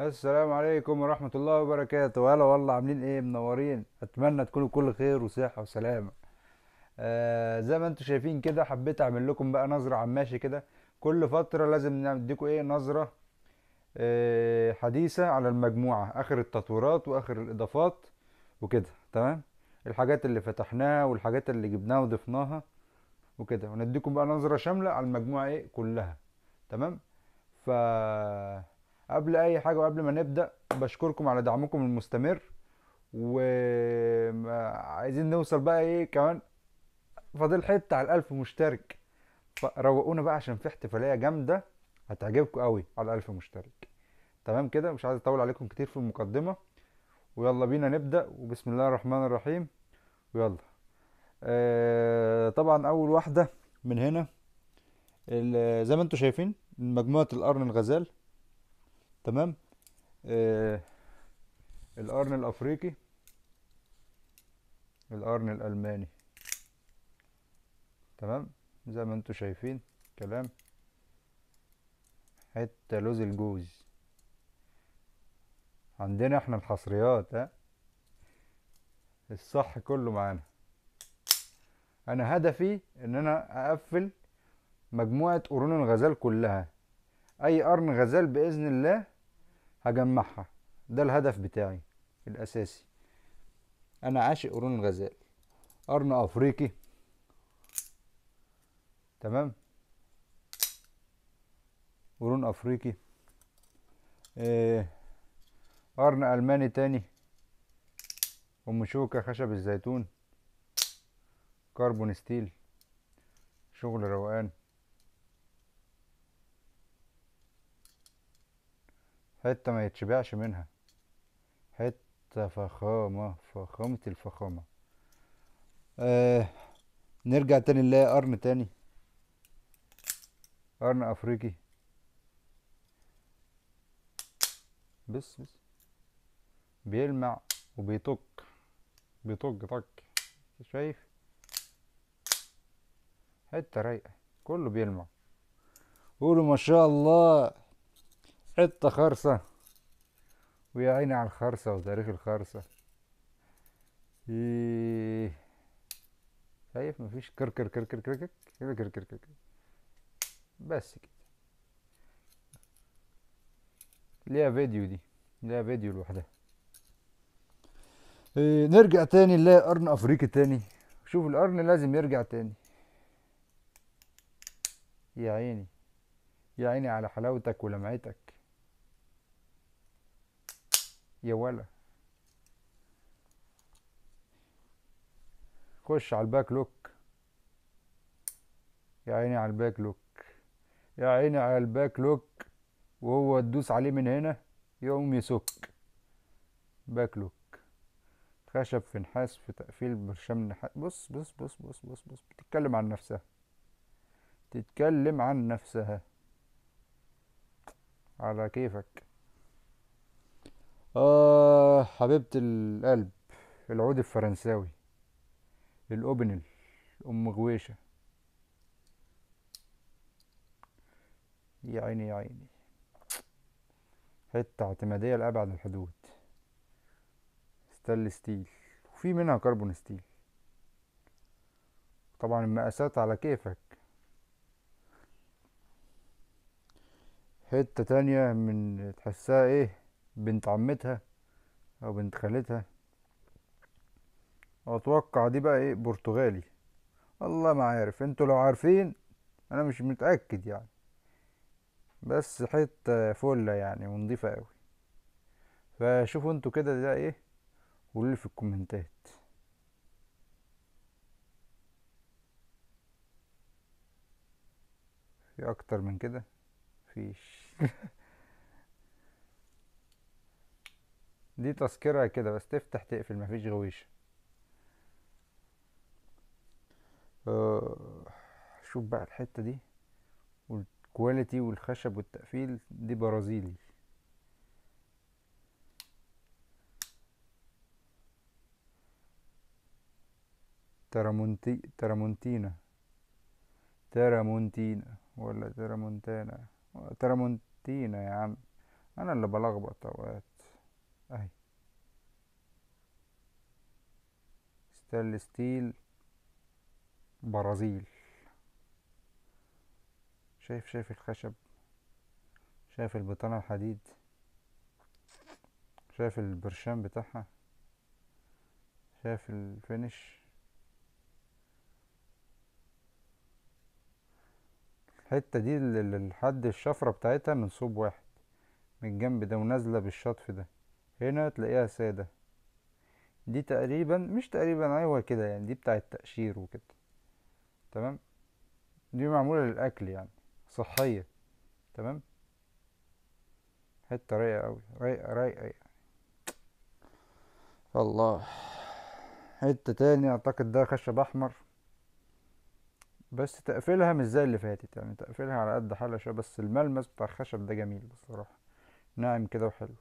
السلام عليكم ورحمة الله وبركاته هلا والله عاملين ايه منورين اتمنى تكونوا كل خير وصحة وسلامة آه زي ما انتوا شايفين كده حبيت اعمل لكم بقى نظرة عماشي كده كل فترة لازم نديكم ايه نظرة آه حديثة على المجموعة اخر التطويرات واخر الاضافات وكده تمام الحاجات اللي فتحناها والحاجات اللي جبناها وضفناها وكده ونديكم بقى نظرة شاملة على المجموعة ايه كلها تمام ف قبل اي حاجه وقبل ما نبدا بشكركم على دعمكم المستمر وعايزين نوصل بقى ايه كمان فاضل حته على الألف مشترك روقونا بقى عشان في احتفاليه جامده هتعجبكم قوي على الألف مشترك تمام كده مش عايز اطول عليكم كتير في المقدمه ويلا بينا نبدا وبسم الله الرحمن الرحيم ويلا آه طبعا اول واحده من هنا زي ما انتم شايفين مجموعه القرن الغزال تمام آه القرن الافريقي القرن الالماني تمام زي ما انتوا شايفين كلام حتى لوز الجوز عندنا احنا الحصريات ها الصح كله معانا انا هدفي ان انا اقفل مجموعة قرون الغزال كلها اي قرن غزال باذن الله هجمعها ده الهدف بتاعي الأساسي أنا عاشق قرون الغزال قرن أفريقي تمام قرون أفريقي آه. قرن ألماني تاني أم شوكة خشب الزيتون كربون ستيل شغل روقان حتة ما يتشبعش منها حتة فخامة فخامة الفخامة آه نرجع تاني نلاقي قرن تاني قرن افريقي بس بس بيلمع وبيطق بيطق طق شايف حته رايقه كله بيلمع قولوا ما شاء الله حتة خرصة ويا عيني على الخرصة وتاريخ الخرصة ايه شايف مفيش كركر كركر كركر كركر بس كده ليها فيديو دي ليها فيديو لوحدها إيه نرجع تاني نلاقي قرن افريقي تاني شوف القرن لازم يرجع تاني يا عيني يا عيني على حلاوتك ولمعتك يا ولا خش على الباك لوك يا عيني على الباك لوك يا عيني على الباك لوك وهو تدوس عليه من هنا يقوم يسك باك لوك خشب في نحاس في تقفيل برشام نحاس بص بص بص بص بص بص بتتكلم عن نفسها تتكلم عن نفسها على كيفك آه حبيبة القلب العود الفرنساوي الأوبنل أم غويشة يا عيني يا عيني حتة اعتمادية لأبعد الحدود ستانلس ستيل وفي منها كربون ستيل طبعا المقاسات على كيفك حتة تانية من تحسها ايه بنت عمتها او بنت خالتها اتوقع دي بقى ايه برتغالي والله ما عارف انتوا لو عارفين انا مش متاكد يعني بس حته فله يعني ونضيفه قوي فشوفوا انتوا كده ده ايه قولوا في الكومنتات في اكتر من كده مفيش دي تذكرة كده بس تفتح تقفل مفيش غويش أه شوف بقى الحتة دي والكواليتي والخشب والتقفيل دي برازيلي ترامونتي ترامونتينا ترامونتينا ولا ترامونتانا ترامونتينا يا عم انا اللي بلخبط اوقات اهي ستانلس ستيل برازيل شايف شايف الخشب شايف البطانة الحديد شايف البرشام بتاعها شايف الفينش الحتة دي لحد الشفرة بتاعتها من صوب واحد من الجنب ده ونازلة بالشطف ده هنا تلاقيها سادة دي تقريبا مش تقريبا ايوه كده يعني دي بتاعة تقشير وكده تمام دي معمولة للأكل يعني صحية تمام حتة رايقة أوي رايقة رايقة يعني الله حتة تاني أعتقد ده خشب أحمر بس تقفلها مش زي اللي فاتت يعني تقفلها على قد حالها شوية بس الملمس بتاع الخشب ده جميل بصراحة ناعم كده وحلو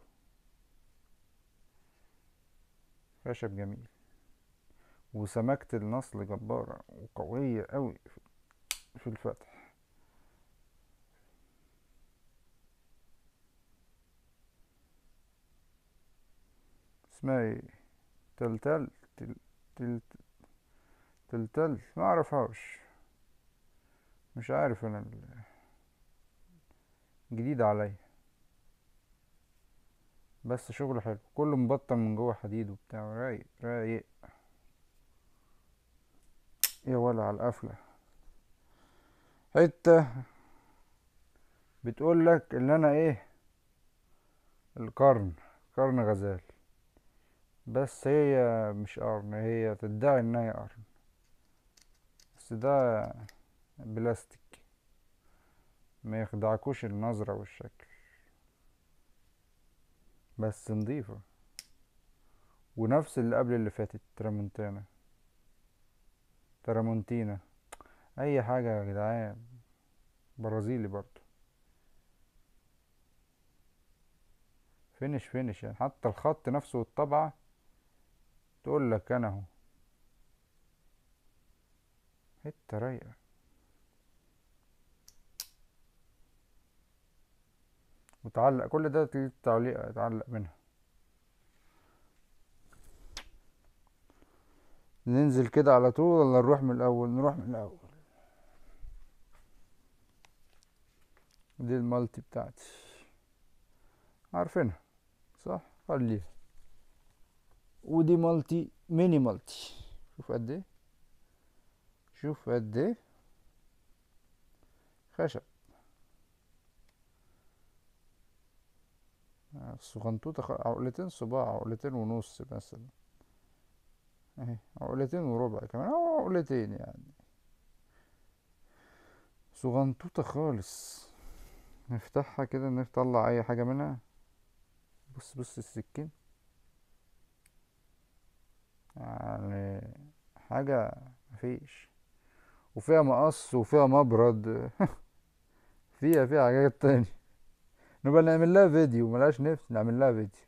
خشب جميل وسمكة النصل جبارة وقوية قوي في الفتح اسمها ايه تلتل تل تل تلتل ما اعرفهاش مش عارف انا جديد عليا بس شغل حلو كله مبطن من جوه حديد وبتاع رايق رايق يا ولا على القفلة حتة بتقول لك ان انا ايه القرن قرن غزال بس هي مش قرن هي تدعي انها هي قرن بس ده بلاستيك ما يخدعكوش النظرة والشكل بس نضيفة ونفس اللي قبل اللي فاتت ترامونتانا ترامونتينا اي حاجة يا جدعان برازيلي برضو فينش فينش يعني حتى الخط نفسه والطبعة تقول لك انا اهو حتة رايقة متعلق كل ده تعليق اتعلق منها ننزل كده على طول ولا نروح من الاول نروح من الاول دي المالتي بتاعتي عارفينها صح خليها ودي مالتي ميني مالتي شوف قد ايه شوف قد ايه خشب الصغنطوطة عقلتين صباع عقلتين ونص مثلا اهي عقلتين وربع كمان او عقلتين يعني صغنطوطة خالص نفتحها كده نطلع اي حاجة منها بص بص السكين يعني حاجة مفيش وفيها مقص وفيها مبرد فيها فيها حاجات تانية نبقى نعمل لها فيديو ملهاش نفس نعمل لها فيديو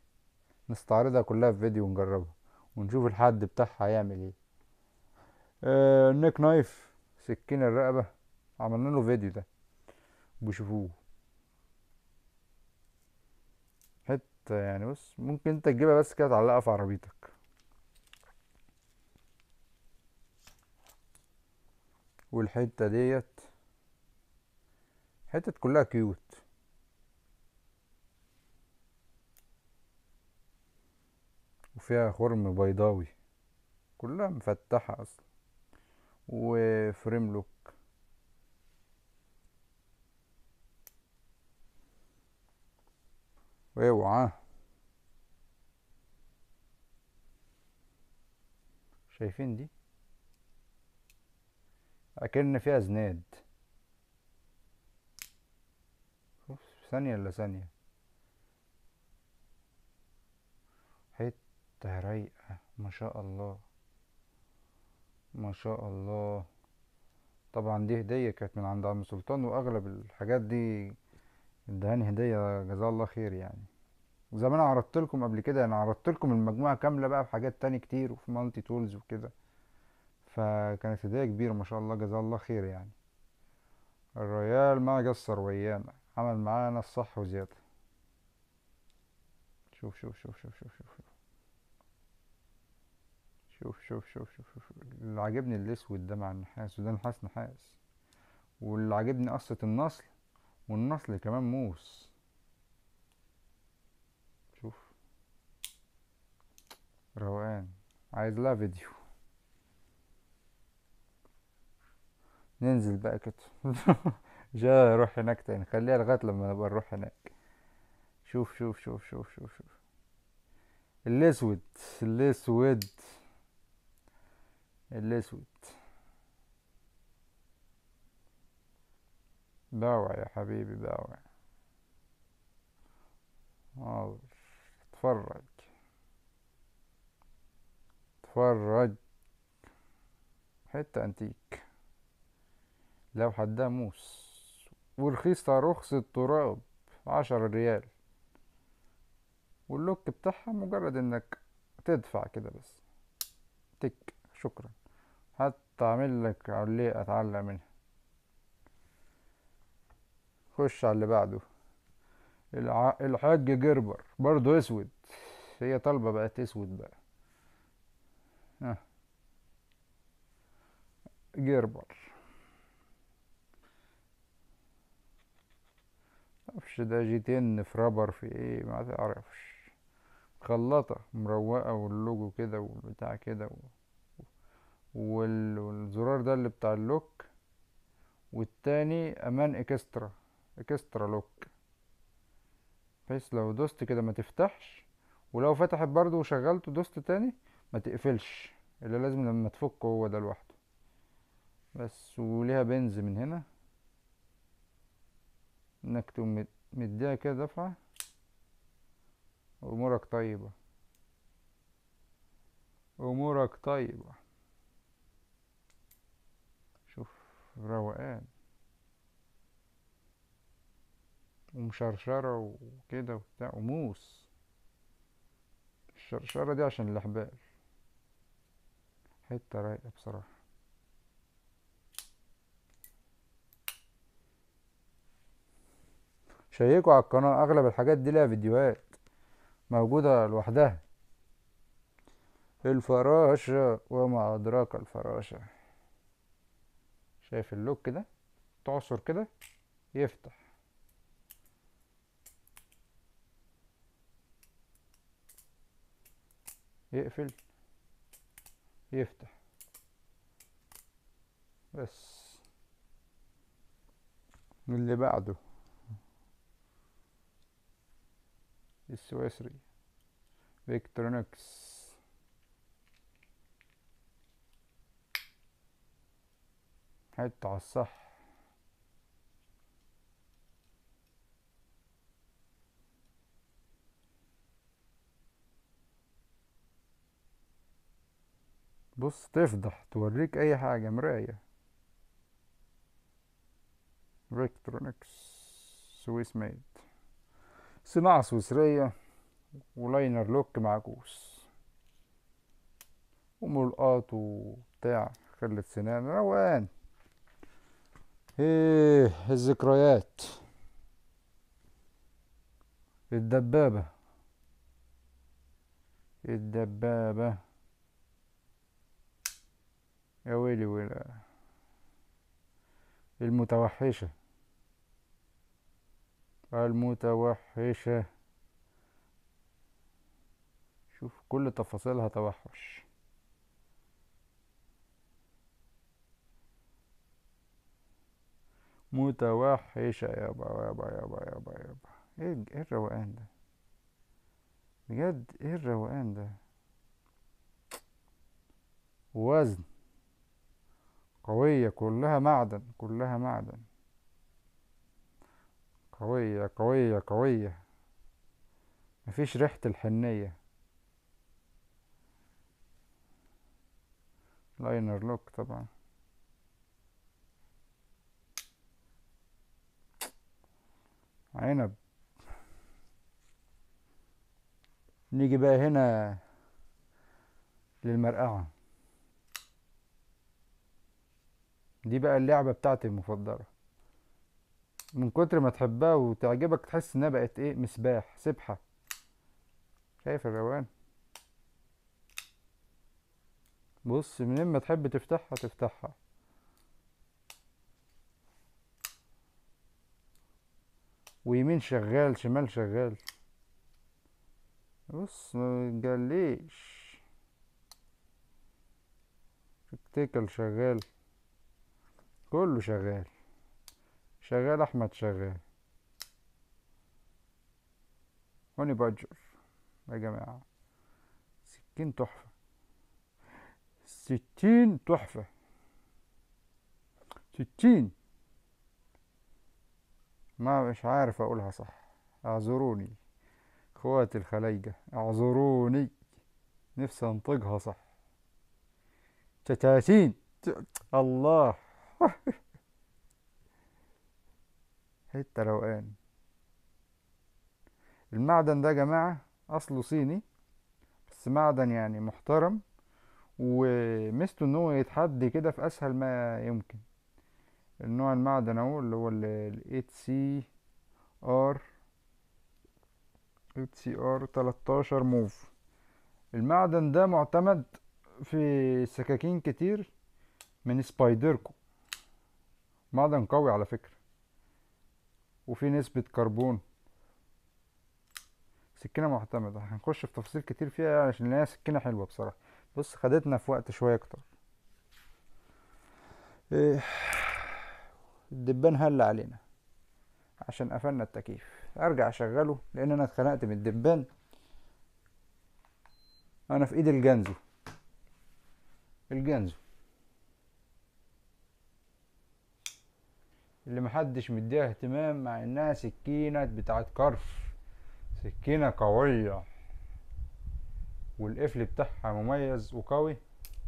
نستعرضها كلها في فيديو ونجربها ونشوف الحد بتاعها هيعمل ايه آه نيك نايف سكين الرقبة عملنا له فيديو ده بشوفوه حتة يعني بص ممكن انت تجيبها بس كده تعلقها في عربيتك والحتة ديت حتت كلها كيوت وفيها خرم بيضاوي كلها مفتحة اصلا وفريم لوك اوعى شايفين دي اكن فيها زناد ثانية الا ثانية انت رايقة ما شاء الله ما شاء الله طبعا دي هدية كانت من عند عم سلطان واغلب الحاجات دي ادهاني هدية جزاه الله خير يعني زي ما انا عرضت لكم قبل كده انا يعني عرضت لكم المجموعة كاملة بقى في حاجات تاني كتير وفي مالتي تولز وكده فكانت هدية كبيرة ما شاء الله جزاه الله خير يعني الريال ما قصر ويانا عمل معانا الصح وزيادة شوف شوف شوف شوف شوف شوف, شوف. شوف شوف شوف شوف شوف اللي عاجبني الاسود ده مع النحاس وده نحاس نحاس واللي عاجبني قصة النصل والنصل كمان موس شوف روقان عايز لها فيديو ننزل بقى كده جا اروح هناك تاني خليها لغاية لما نبقى نروح هناك شوف شوف شوف شوف شوف شوف الاسود الاسود الاسود باوع يا حبيبي باوع اتفرج اتفرج حتة انتيك لوحة موس ورخيصة رخص التراب عشر ريال واللوك بتاعها مجرد انك تدفع كده بس تك شكرا حتى اعمل لك عليه اتعلق منها خش على اللي بعده الحاج جربر برضو اسود هي طالبة بقت اسود بقى ها جربر معرفش ده جيتين في رابر في ايه ما تعرفش مخلطة مروقة واللوجو كده والبتاع كده و... والزرار ده اللي بتاع اللوك والتاني امان اكسترا اكسترا لوك بحيث لو دوست كده ما تفتحش ولو فتحت برضو وشغلته دوست تاني ما تقفلش اللي لازم لما تفكه هو ده لوحده بس وليها بنز من هنا انك تقوم مديها كده دفعة امورك طيبة امورك طيبة روقان ومشرشرة وكده وبتاع وموس الشرشرة دي عشان الأحبال حتة رايقة بصراحة شيكوا على القناة أغلب الحاجات دي لها فيديوهات موجودة لوحدها الفراشة وما أدراك الفراشة شايف اللوك ده تعصر كده يفتح يقفل يفتح بس اللي بعده السويسري فيكترونكس حط على الصح بص تفضح توريك اي حاجة مراية ريكترونكس سويس ميد صناعة سويسرية ولاينر لوك معكوس وملقاط وبتاع خلة سنان روقان ايه الذكريات الدبابة الدبابة يا ويلي ويلي المتوحشة المتوحشة شوف كل تفاصيلها توحش متوحشة يابا يابا يابا يابا يا با إيه, ايه الروقان ده بجد ايه الروقان ده وزن قوية كلها معدن كلها معدن قوية قوية قوية مفيش ريحة الحنية لاينر لوك طبعا عنب نيجي بقى هنا للمرقعة دي بقى اللعبة بتاعتي المفضلة من كتر ما تحبها وتعجبك تحس انها بقت ايه مسباح سبحة شايف الروان بص من ما تحب تفتحها تفتحها ويمين شغال شمال شغال بص ما قاليش تكتيكال شغال كله شغال شغال احمد شغال هوني بأجر يا جماعة ستين تحفة ستين تحفة ستين ما مش عارف اقولها صح اعذروني اخواتي الخليجة اعذروني نفسي انطقها صح تتاتين الله حتة روقان المعدن ده يا جماعة اصله صيني بس معدن يعني محترم وميزته ان هو يتحدي كده في اسهل ما يمكن النوع المعدن اهو اللي هو ال HCR HCR 13 موف المعدن ده معتمد في سكاكين كتير من سبايدركو معدن قوي على فكرة وفي نسبة كربون سكينة معتمدة هنخش في تفاصيل كتير فيها يعني عشان هي سكينة حلوة بصراحة بص خدتنا في وقت شوية اكتر إيه. الدبان هل علينا عشان قفلنا التكييف ارجع اشغله لان انا اتخنقت من الدبان انا في ايد الجنزو الجنزو اللي محدش مديها اهتمام مع انها سكينة بتاعت كرف سكينة قوية والقفل بتاعها مميز وقوي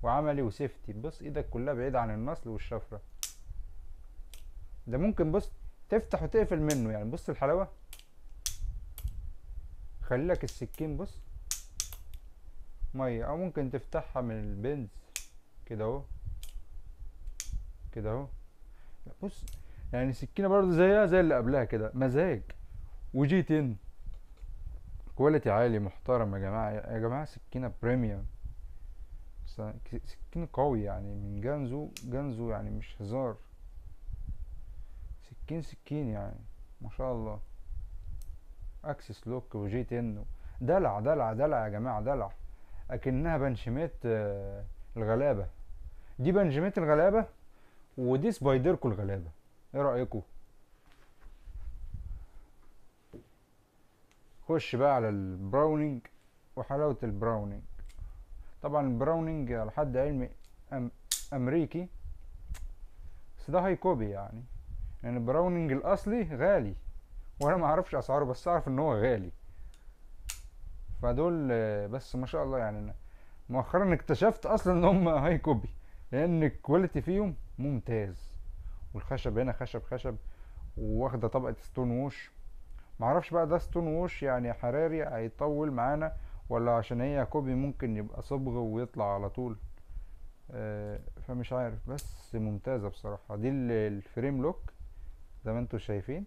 وعملي وسيفتي بص ايدك كلها بعيد عن النصل والشفرة ده ممكن بص تفتح وتقفل منه يعني بص الحلاوه خلي لك السكين بص ميه او ممكن تفتحها من البنز كده اهو كده اهو بص يعني سكينه برضه زيها زي اللي قبلها كده مزاج وجي تن كواليتي عالي محترم يا جماعه يا جماعه سكينه بريميوم سكينه قوي يعني من جانزو جانزو يعني مش هزار سكين سكين يعني ما شاء الله اكسس لوك وجي تن دلع دلع دلع يا جماعه دلع اكنها بنشمات آه، الغلابه دي بنشمات الغلابه ودي سبايدركو الغلابه ايه رايكم خش بقى على البراونينج وحلاوه البراونينج طبعا البراونينج على حد علمي أم امريكي بس ده هيكوبي يعني يعني البراوننج الاصلي غالي وانا ما اعرفش اسعاره بس اعرف ان هو غالي فدول بس ما شاء الله يعني مؤخرا اكتشفت اصلا ان هم هاي كوبي لان الكواليتي فيهم ممتاز والخشب هنا خشب خشب واخده طبقه ستون ووش معرفش بقى ده ستون ووش يعني حراري هيطول معانا ولا عشان هي كوبي ممكن يبقى صبغ ويطلع على طول آه، فمش عارف بس ممتازه بصراحه دي الفريم لوك زي ما انتوا شايفين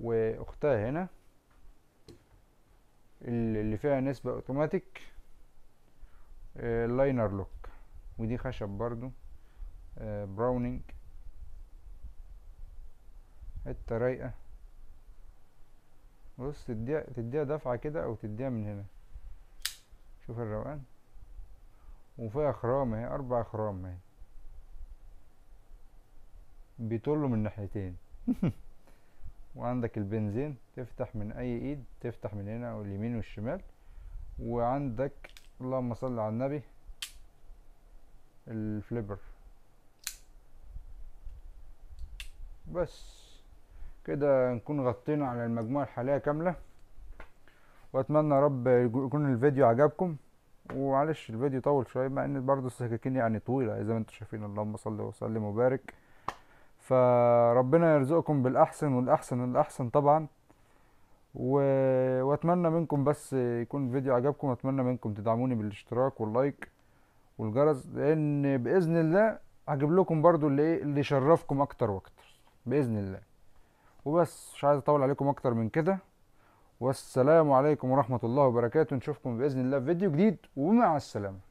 واختها هنا اللي فيها نسبة اوتوماتيك لاينر لوك ودي خشب برضو براونينج آه، حتة رايقة بص تديها تديها دفعة كده او تديها من هنا شوف الروقان وفيها خرام اهي اربع خرام اهي بيطله من ناحيتين وعندك البنزين تفتح من اي ايد تفتح من هنا واليمين والشمال وعندك اللهم صل على النبي الفليبر بس كده نكون غطينا على المجموعة الحالية كاملة واتمنى يا رب يكون الفيديو عجبكم ومعلش الفيديو طول شوية مع ان برضه السكاكين يعني طويلة زي ما انتم شايفين اللهم صل وسلم وبارك فربنا يرزقكم بالاحسن والاحسن والاحسن طبعا و... واتمنى منكم بس يكون الفيديو عجبكم واتمنى منكم تدعموني بالاشتراك واللايك والجرس لان باذن الله هجيب لكم برضو اللي ايه اللي يشرفكم اكتر واكتر باذن الله وبس مش عايز اطول عليكم اكتر من كده والسلام عليكم ورحمه الله وبركاته نشوفكم باذن الله في فيديو جديد ومع السلامه